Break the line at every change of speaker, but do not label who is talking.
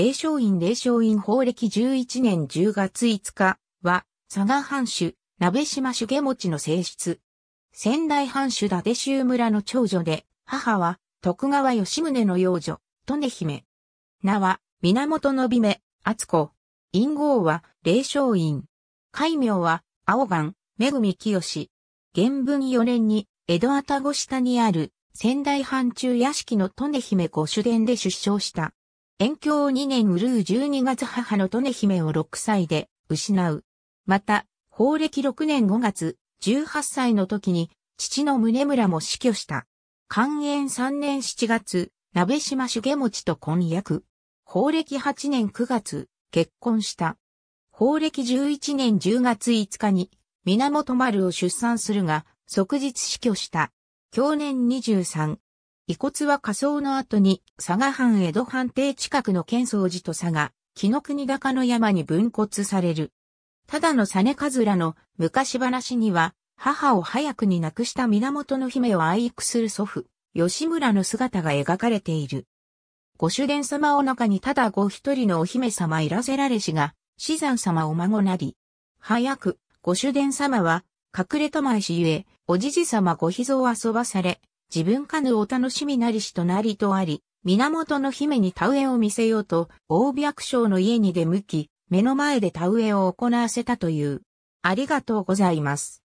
霊昌院霊昌院法暦11年10月5日は、佐賀藩主、鍋島重持の性質。仙台藩主伊達州村の長女で、母は徳川吉宗の養女、利姫。名は、源のびめ、厚子。陰号は、霊昌院。戒名は、青岩、恵清。原文4年に、江戸たご下にある、仙台藩中屋敷の利姫御主殿で出生した。遠を2年うるう12月母の利根姫を6歳で失う。また、法暦6年5月、18歳の時に、父の宗村も死去した。寛延3年7月、鍋島家持と婚約。法暦8年9月、結婚した。法暦11年10月5日に、源丸を出産するが、即日死去した。去年23、遺骨は火葬の後に、佐賀藩江戸藩邸近くの県総寺と佐賀、木の国高の山に分骨される。ただのサネカズラの昔話には、母を早くに亡くした源の姫を愛育する祖父、吉村の姿が描かれている。ご主殿様お腹にただご一人のお姫様いらせられしが、死産様お孫なり。早く、ご主殿様は、隠れたまいしゆえ、おじじ様ご秘蔵遊ばされ、自分かぬお楽しみなりしとなりとあり、源の姫に田植えを見せようと、大白将の家に出向き、目の前で田植えを行わせたという。ありがとうございます。